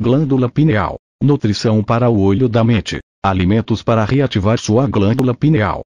Glândula pineal. Nutrição para o olho da mente. Alimentos para reativar sua glândula pineal.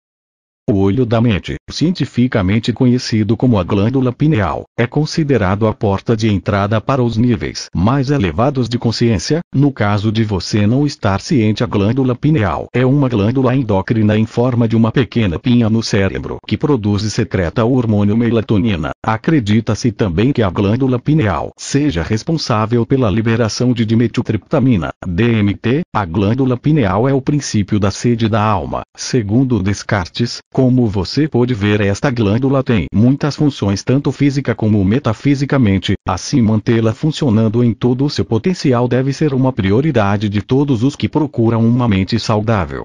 O olho da mente, cientificamente conhecido como a glândula pineal, é considerado a porta de entrada para os níveis mais elevados de consciência. No caso de você não estar ciente, a glândula pineal é uma glândula endócrina em forma de uma pequena pinha no cérebro que produz e secreta o hormônio melatonina. Acredita-se também que a glândula pineal seja responsável pela liberação de dimetiltriptamina, DMT. A glândula pineal é o princípio da sede da alma, segundo Descartes. Como você pode ver esta glândula tem muitas funções tanto física como metafisicamente, assim mantê-la funcionando em todo o seu potencial deve ser uma prioridade de todos os que procuram uma mente saudável.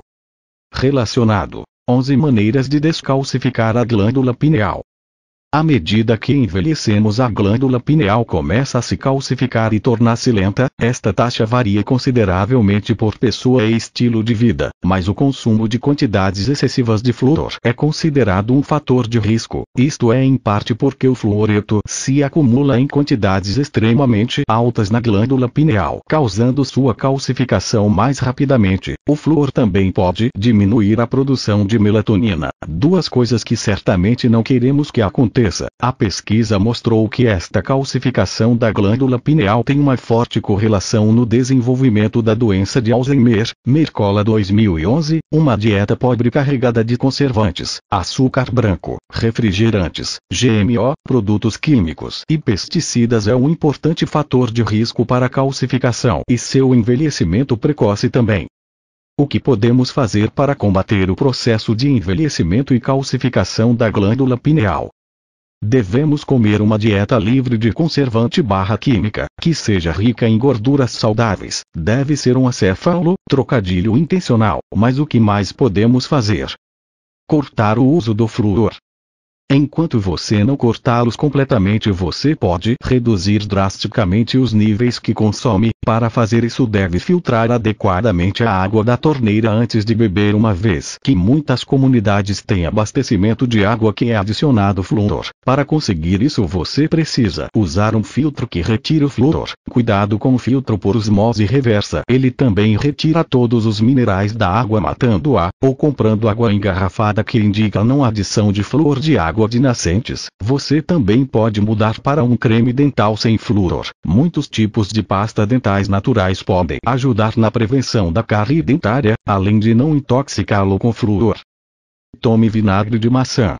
Relacionado 11 maneiras de descalcificar a glândula pineal. À medida que envelhecemos a glândula pineal começa a se calcificar e tornar-se lenta, esta taxa varia consideravelmente por pessoa e estilo de vida, mas o consumo de quantidades excessivas de flúor é considerado um fator de risco, isto é em parte porque o fluoreto se acumula em quantidades extremamente altas na glândula pineal, causando sua calcificação mais rapidamente. O flúor também pode diminuir a produção de melatonina, duas coisas que certamente não queremos que aconteçam a pesquisa mostrou que esta calcificação da glândula pineal tem uma forte correlação no desenvolvimento da doença de Alzheimer. Mercola 2011, uma dieta pobre carregada de conservantes, açúcar branco, refrigerantes, GMO, produtos químicos e pesticidas é um importante fator de risco para a calcificação e seu envelhecimento precoce também. O que podemos fazer para combater o processo de envelhecimento e calcificação da glândula pineal? Devemos comer uma dieta livre de conservante barra química, que seja rica em gorduras saudáveis. Deve ser um acéfalo, trocadilho intencional, mas o que mais podemos fazer? Cortar o uso do flúor. Enquanto você não cortá-los completamente, você pode reduzir drasticamente os níveis que consome, para fazer isso deve filtrar adequadamente a água da torneira antes de beber uma vez que muitas comunidades têm abastecimento de água que é adicionado flúor. Para conseguir isso você precisa usar um filtro que retira o flúor. Cuidado com o filtro por osmose reversa. Ele também retira todos os minerais da água matando-a, ou comprando água engarrafada que indica não adição de flúor de água de nascentes. Você também pode mudar para um creme dental sem flúor. Muitos tipos de pasta dental medicinais naturais podem ajudar na prevenção da cárie dentária, além de não intoxicá-lo com flúor. Tome vinagre de maçã.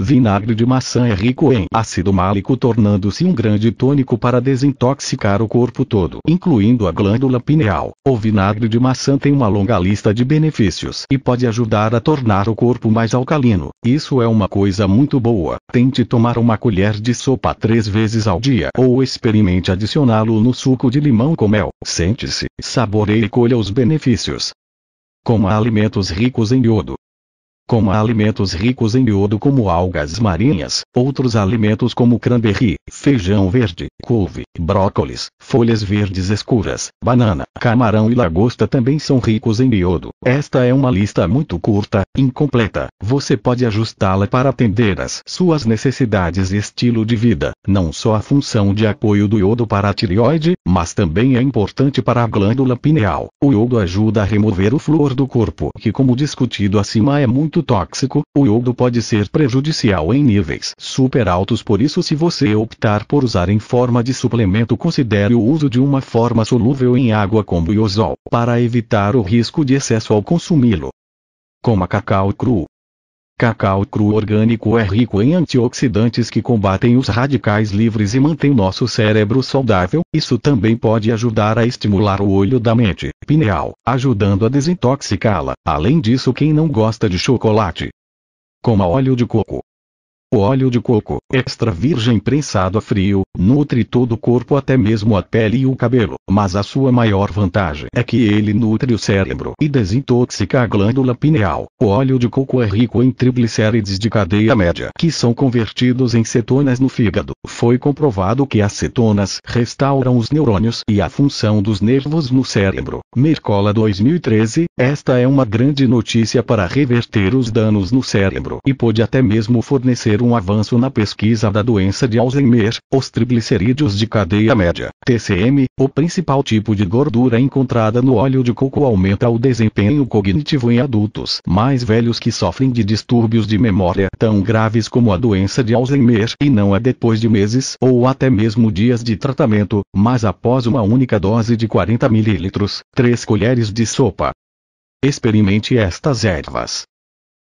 Vinagre de maçã é rico em ácido málico, tornando-se um grande tônico para desintoxicar o corpo todo, incluindo a glândula pineal. O vinagre de maçã tem uma longa lista de benefícios e pode ajudar a tornar o corpo mais alcalino. Isso é uma coisa muito boa. Tente tomar uma colher de sopa três vezes ao dia ou experimente adicioná-lo no suco de limão com mel. Sente-se, saboreie e colha os benefícios. Coma alimentos ricos em iodo, como alimentos ricos em iodo como algas marinhas, outros alimentos como cranberry, feijão verde, couve, brócolis, folhas verdes escuras, banana, camarão e lagosta também são ricos em iodo. Esta é uma lista muito curta, incompleta. Você pode ajustá-la para atender às suas necessidades e estilo de vida, não só a função de apoio do iodo para a tireoide, mas também é importante para a glândula pineal. O iodo ajuda a remover o flúor do corpo, que como discutido acima é muito tóxico. O iodo pode ser prejudicial em níveis super altos, por isso se você optar por usar em forma de suplemento, considere o uso de uma forma solúvel em água como iosol, para evitar o risco de excesso ao consumi-lo. Coma cacau cru. Cacau cru orgânico é rico em antioxidantes que combatem os radicais livres e mantém nosso cérebro saudável. Isso também pode ajudar a estimular o olho da mente pineal, ajudando a desintoxicá-la. Além disso, quem não gosta de chocolate? Coma óleo de coco. O óleo de coco, extra virgem prensado a frio, nutre todo o corpo até mesmo a pele e o cabelo, mas a sua maior vantagem é que ele nutre o cérebro e desintoxica a glândula pineal. O óleo de coco é rico em triglicérides de cadeia média, que são convertidos em cetonas no fígado. Foi comprovado que as cetonas restauram os neurônios e a função dos nervos no cérebro. Mercola 2013, esta é uma grande notícia para reverter os danos no cérebro e pode até mesmo fornecer um avanço na pesquisa da doença de Alzheimer. Os triglicerídeos de cadeia média, TCM, o principal tipo de gordura encontrada no óleo de coco aumenta o desempenho cognitivo em adultos mais velhos que sofrem de distúrbios de memória tão graves como a doença de Alzheimer e não é depois de meses ou até mesmo dias de tratamento, mas após uma única dose de 40 ml, 3 colheres de sopa. Experimente estas ervas.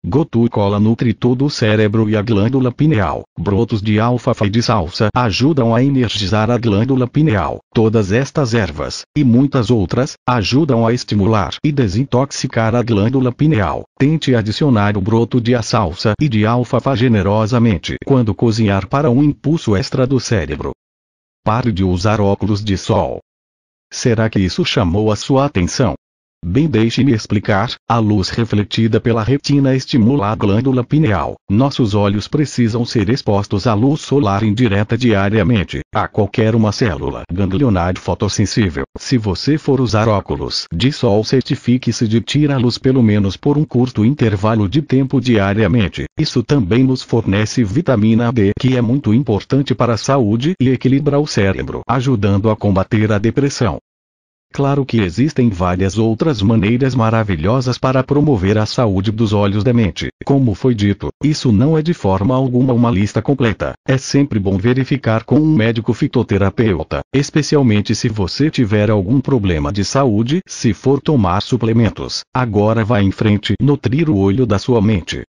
Gotu cola nutre todo o cérebro e a glândula pineal. Brotos de alfafa e de salsa ajudam a energizar a glândula pineal. Todas estas ervas, e muitas outras, ajudam a estimular e desintoxicar a glândula pineal. Tente adicionar o broto de a salsa e de alfafa generosamente quando cozinhar para um impulso extra do cérebro. Pare de usar óculos de sol. Será que isso chamou a sua atenção? Bem deixe-me explicar, a luz refletida pela retina estimula a glândula pineal. Nossos olhos precisam ser expostos à luz solar indireta diariamente, a qualquer uma célula ganglionar fotossensível. Se você for usar óculos de sol certifique-se de a luz pelo menos por um curto intervalo de tempo diariamente. Isso também nos fornece vitamina D que é muito importante para a saúde e equilibra o cérebro, ajudando a combater a depressão. Claro que existem várias outras maneiras maravilhosas para promover a saúde dos olhos da mente. Como foi dito, isso não é de forma alguma uma lista completa. É sempre bom verificar com um médico fitoterapeuta, especialmente se você tiver algum problema de saúde, se for tomar suplementos. Agora vá em frente, nutrir o olho da sua mente.